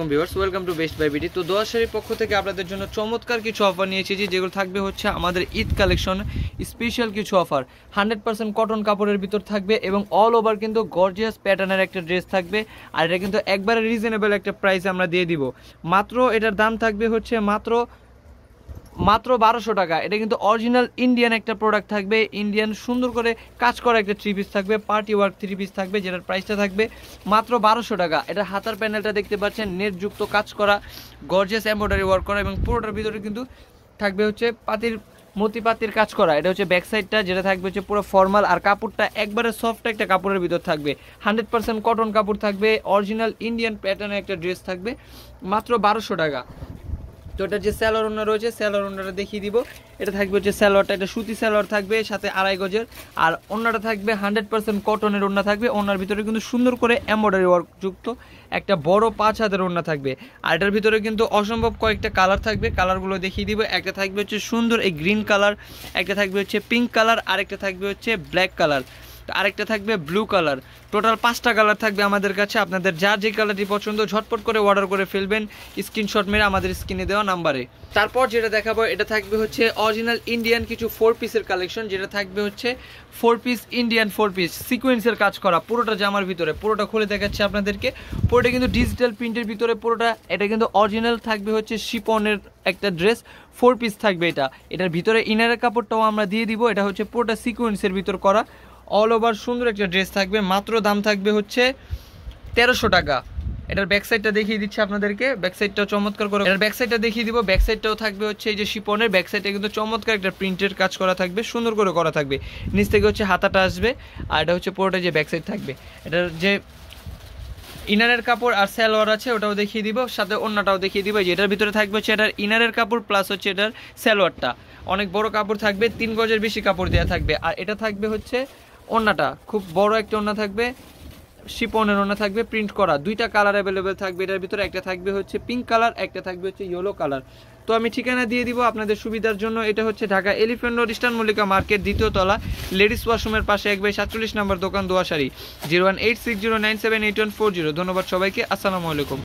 best তো পক্ষ থেকে আপনাদের জন্য চমৎকার কিছু অফার যেগুলো থাকবে হচ্ছে আমাদের ঈদ কালেকশন স্পেশাল কিছু অফার হান্ড্রেড পার্সেন্ট কটন কাপড়ের ভিতর থাকবে এবং অল ওভার কিন্তু গর্জিয়াস প্যাটার্নের একটা ড্রেস থাকবে আর এটা কিন্তু একবারে রিজনেবল একটা প্রাইসে আমরা দিয়ে দিব মাত্র এটার দাম থাকবে হচ্ছে মাত্র মাত্র বারোশো টাকা এটা কিন্তু অরিজিনাল ইন্ডিয়ান একটা প্রোডাক্ট থাকবে ইন্ডিয়ান সুন্দর করে কাজ করা একটা থ্রি পিস থাকবে পার্টি ওয়ার্ক থ্রি পিস থাকবে যেটার প্রাইসটা থাকবে মাত্র বারোশো টাকা এটা হাতার প্যানেলটা দেখতে পাচ্ছেন নেটযুক্ত কাজ করা গর্জেস এম্ব্রয়ডারি ওয়ার্ক করা এবং পুরোটার ভিতরে কিন্তু থাকবে হচ্ছে পাতির মতিপাতির কাজ করা এটা হচ্ছে ব্যাক সাইডটা যেটা থাকবে হচ্ছে পুরো ফর্মাল আর কাপড়টা একবারে সফট একটা কাপড়ের ভিতর থাকবে হান্ড্রেড পার্সেন্ট কটন কাপড় থাকবে অরিজিনাল ইন্ডিয়ান প্যাটার্নের একটা ড্রেস থাকবে মাত্র বারোশো টাকা এটা যে স্যালোর ওনার রয়েছে স্যালোর ওনারটা দেখিয়ে দিব এটা থাকবে হচ্ছে স্যালোয়ারটা এটা সুতি স্যালোয়ার থাকবে সাথে আড়াই গজের আর ওনারটা থাকবে হান্ড্রেড পার্সেন্ট কটনের ওনা থাকবে ওনার ভিতরে কিন্তু সুন্দর করে এম্বয়ডারি ওয়ার্ক যুক্ত একটা বড় পাঁচ হাতের ওনা থাকবে আর এটার ভিতরে কিন্তু অসম্ভব কয়েকটা কালার থাকবে কালারগুলো দেখিয়ে দিব একটা থাকবে হচ্ছে সুন্দর এই গ্রিন কালার একটা থাকবে হচ্ছে পিঙ্ক কালার আরেকটা থাকবে হচ্ছে ব্ল্যাক কালার আরেকটা থাকবে ব্লু কালার টোটাল পাঁচটা কালার থাকবে আমাদের কাছে আপনাদের যার যে কালারটি পছন্দ ঝটপট করে অর্ডার করে ফেলবেন স্ক্রিনশট মেরে আমাদের স্ক্রিনে দেওয়া নাম্বারে তারপর যেটা দেখাবো এটা থাকবে হচ্ছে অরিজিনাল ইন্ডিয়ান কিছু ফোর পিসের কালেকশন যেটা থাকবে হচ্ছে four piece Indian four piece সিকোয়েন্সের কাজ করা পুরোটা জামার ভিতরে পুরোটা খুলে দেখাচ্ছে আপনাদেরকে পুরোটা কিন্তু ডিজিটাল প্রিন্টের ভিতরে পুরোটা এটা কিন্তু অরিজিনাল থাকবে হচ্ছে শিপনের একটা ড্রেস ফোর পিস থাকবে এটা এটার ভিতরে ইনারের কাপড়টাও আমরা দিয়ে দিব এটা হচ্ছে পুরোটা সিকোয়েন্সের ভিতর করা অল ওভার সুন্দর একটা ড্রেস থাকবে মাত্র দাম থাকবে হচ্ছে তেরোশো টাকা এটার ব্যাকসাইডটা দেখিয়ে দিচ্ছি আপনাদেরকে ব্যাকসাইডটা চমৎকার করে এটার ব্যাকসাইডটা দেখিয়ে দিব ব্যাকসাইডটাও থাকবে হচ্ছে এই যে শিপনের ব্যাকসাইডটা কিন্তু চমৎকার একটা প্রিন্টের কাজ করা থাকবে সুন্দর করে করা থাকবে নিচ থেকে হচ্ছে হাতাটা আসবে আর এটা হচ্ছে পুরোটা যে ব্যাকসাইড থাকবে এটার যে ইনারের কাপড় আর স্যালোয়ার আছে ওটাও দেখিয়ে দিব সাথে অন্যটাও দেখিয়ে দিব যেটার ভিতরে থাকবে হচ্ছে এটার ইনারের কাপড় প্লাস হচ্ছে এটার স্যালোয়ারটা অনেক বড় কাপড় থাকবে তিন গজের বেশি কাপড় দেওয়া থাকবে আর এটা থাকবে হচ্ছে ওড়নাটা খুব বড় একটা ওড়না থাকবে শিপনের ওড়না থাকবে প্রিন্ট করা দুইটা কালার অ্যাভেলেবেল থাকবে এটার ভিতরে একটা থাকবে হচ্ছে পিঙ্ক কালার একটা থাকবে হচ্ছে ইয়েলো কালার তো আমি ঠিকানা দিয়ে দিব আপনাদের সুবিধার জন্য এটা হচ্ছে Dhaka elephant road eastern Mallika market দ্বিতীয় তলা লেডিস ওয়াশরুমের পাশে এক বাই সাতচল্লিশ নম্বর দোকান দোয়াশারি zero one eight six zero nine seven eight one four zero ধন্যবাদ সবাইকে আসসালামু আলাইকুম